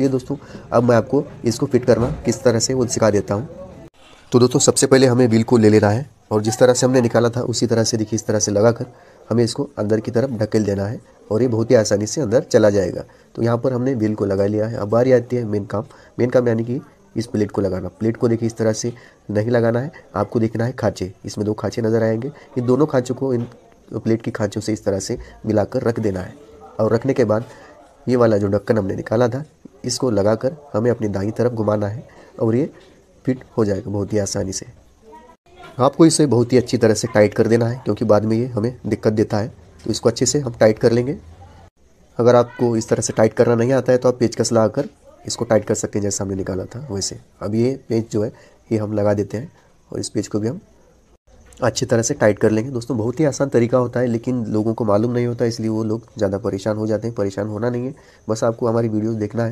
ये दोस्तों अब मैं आपको इसको फिट करना किस तरह से वो सिखा देता हूँ तो दोस्तों सबसे पहले हमें व्हील को ले लेना है और जिस तरह से हमने निकाला था उसी तरह से देखिए इस तरह से लगा कर हमें इसको अंदर की तरफ ढकेल देना है और ये बहुत ही आसानी से अंदर चला जाएगा तो यहाँ पर हमने व्हील को लगा लिया है अब बारी आती है मेन काम मेन काम यानी कि इस प्लेट को लगाना प्लेट को देखिए इस तरह से नहीं लगाना है आपको देखना है खाँचे इसमें दो खाँचे नज़र आएंगे इन दोनों खाँचों को इन प्लेट की खाँचों से इस तरह से मिलाकर रख देना है और रखने के बाद ये वाला जो ढक्कन हमने निकाला था इसको लगाकर हमें अपनी दाई तरफ घुमाना है और ये फिट हो जाएगा बहुत ही आसानी से आपको इसे बहुत ही अच्छी तरह से टाइट कर देना है क्योंकि बाद में ये हमें दिक्कत देता है तो इसको अच्छे से हम टाइट कर लेंगे अगर आपको इस तरह से टाइट करना नहीं आता है तो आप पेचकस लगा कर इसको टाइट कर सकते हैं जैसे हमने निकाला था वैसे अब ये पेज जो है ये हम लगा देते हैं और इस पेज को भी हम अच्छी तरह से टाइट कर लेंगे दोस्तों बहुत ही आसान तरीका होता है लेकिन लोगों को मालूम नहीं होता इसलिए वो लोग ज़्यादा परेशान हो जाते हैं परेशान होना नहीं है बस आपको हमारी वीडियोस देखना है